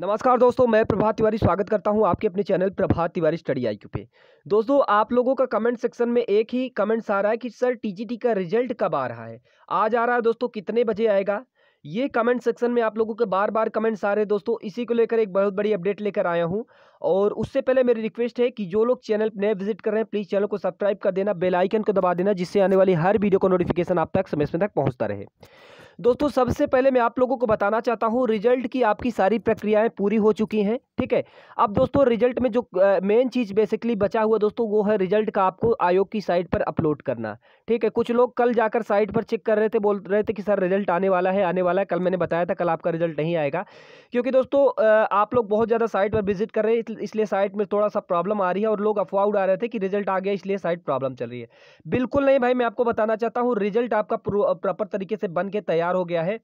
नमस्कार दोस्तों मैं प्रभात तिवारी स्वागत करता हूं आपके अपने channel Prabhat Tiwari study I पे दोस्तों आप लोगों का कमेंट सेक्शन में एक ही कमेंट्स आ रहा है कि सर टीजीटी का रिजल्ट कब आ रहा है आज आ रहा है दोस्तों कितने बजे आएगा ये कमेंट सेक्शन में आप लोगों के बार बार कमेंट्स आ रहे हैं दोस्तों इसी को लेकर एक बहुत बड़ी अपडेट लेकर आया हूँ और उससे पहले मेरी रिक्वेस्ट है कि जो लोग चैनल नए विजिट कर रहे हैं प्लीज़ चैनल को सब्सक्राइब कर देना बेल आइकन को दबा देना जिससे आने वाली हर वीडियो का नोटिफिकेशन आप तक समय समय तक पहुँचता रहे दोस्तों सबसे पहले मैं आप लोगों को बताना चाहता हूँ रिजल्ट की आपकी सारी प्रक्रियाएँ पूरी हो चुकी हैं ठीक है अब दोस्तों रिजल्ट में जो मेन चीज़ बेसिकली बचा हुआ दोस्तों वो है रिजल्ट का आपको आयोग की साइट पर अपलोड करना ठीक है कुछ लोग कल जाकर साइट पर चेक कर रहे थे बोल रहे थे कि सर रिजल्ट आने वाला है आने वाला है कल मैंने बताया था कल आपका रिजल्ट नहीं आएगा क्योंकि दोस्तों आप लोग बहुत ज़्यादा साइट पर विजिट कर रहे हैं इसलिए साइट में थोड़ा सा प्रॉब्लम आ रही है और लोग अफवाह उड़ा रहे थे कि रिजल्ट आ गया इसलिए साइट प्रॉब्लम चल रही है बिल्कुल नहीं भाई मैं आपको बताना चाहता हूँ रिजल्ट आपका प्रॉपर तरीके से बन के तैयार हो गया है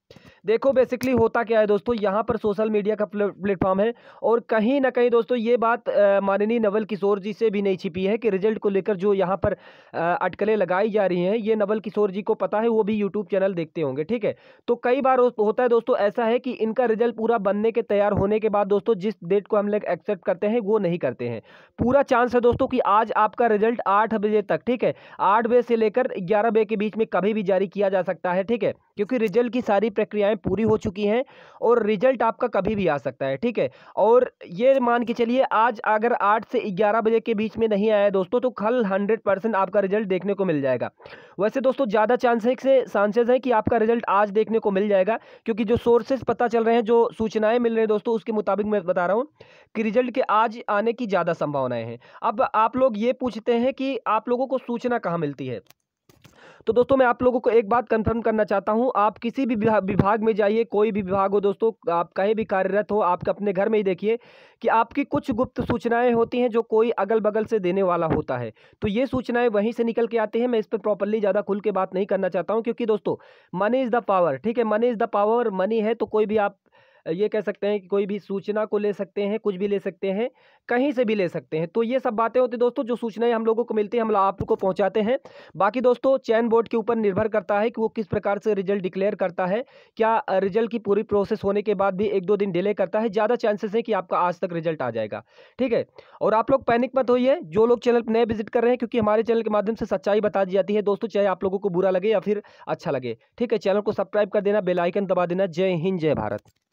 देखो बेसिकली होता क्या है दोस्तों यहाँ पर सोशल मीडिया का प्लेटफॉर्म है और कहीं ना कहीं दोस्तों ये बात माननीय नवल किशोर जी से भी नहीं छिपी है कि रिजल्ट को लेकर जो यहाँ पर अटकलें लगाई जा रही हैं ये नवल किशोर जी को पता है वो भी यूट्यूब चैनल देखते होंगे ठीक है तो कई बार होता है दोस्तों ऐसा है कि इनका रिजल्ट पूरा बनने के तैयार होने के बाद दोस्तों जिस डेट को हम लोग एक्सेप्ट करते हैं वो नहीं करते हैं पूरा चांस है दोस्तों कि आज आपका रिजल्ट आठ बजे तक ठीक है आठ बजे से लेकर ग्यारह बजे के बीच में कभी भी जारी किया जा सकता है ठीक है क्योंकि रिजल्ट की सारी प्रक्रियाएं पूरी हो चुकी हैं और रिजल्ट आपका कभी भी आ सकता है ठीक है और ये मान के चलिए आज अगर आठ से ग्यारह बजे के बीच में नहीं आया दोस्तों तो कल हंड्रेड परसेंट आपका रिजल्ट देखने को मिल जाएगा वैसे दोस्तों ज़्यादा चांस है से चांसेस हैं कि आपका रिजल्ट आज देखने को मिल जाएगा क्योंकि जो सोर्सेज पता चल रहे हैं जो सूचनाएं मिल रही हैं दोस्तों उसके मुताबिक मैं बता रहा हूँ कि रिजल्ट के आज आने की ज़्यादा संभावनाएँ हैं अब आप लोग ये पूछते हैं कि आप लोगों को सूचना कहाँ मिलती है तो दोस्तों मैं आप लोगों को एक बात कंफर्म करना चाहता हूँ आप किसी भी विभाग में जाइए कोई भी विभाग हो दोस्तों आप कहीं भी कार्यरत हो आप अपने घर में ही देखिए कि आपकी कुछ गुप्त सूचनाएँ होती हैं जो कोई अगल बगल से देने वाला होता है तो ये सूचनाएँ वहीं से निकल के आती हैं मैं इस पर प्रॉपरली ज़्यादा खुल के बात नहीं करना चाहता हूँ क्योंकि दोस्तों मनी इज़ द पावर ठीक है money is the power money है तो कोई भी आप ये कह सकते हैं कि कोई भी सूचना को ले सकते हैं कुछ भी ले सकते हैं कहीं से भी ले सकते हैं तो ये सब बातें होती दोस्तों जो सूचनाएं हम लोगों को मिलती है हम आपको पहुँचाते हैं बाकी दोस्तों चैन बोर्ड के ऊपर निर्भर करता है कि वो किस प्रकार से रिजल्ट डिक्लेयर करता है क्या रिजल्ट की पूरी प्रोसेस होने के बाद भी एक दो दिन डिले करता है ज़्यादा चांसेस हैं कि आपका आज तक रिजल्ट आ जाएगा ठीक है और आप लोग पैनिक मत होइए जो लोग चैनल नए विजिट कर रहे हैं क्योंकि हमारे चैनल के माध्यम से सच्चाई बता दी जाती है दोस्तों चाहे आप लोगों को बुरा लगे या फिर अच्छा लगे ठीक है चैनल को सब्सक्राइब कर देना बेलाइकन दबा देना जय हिंद जय भारत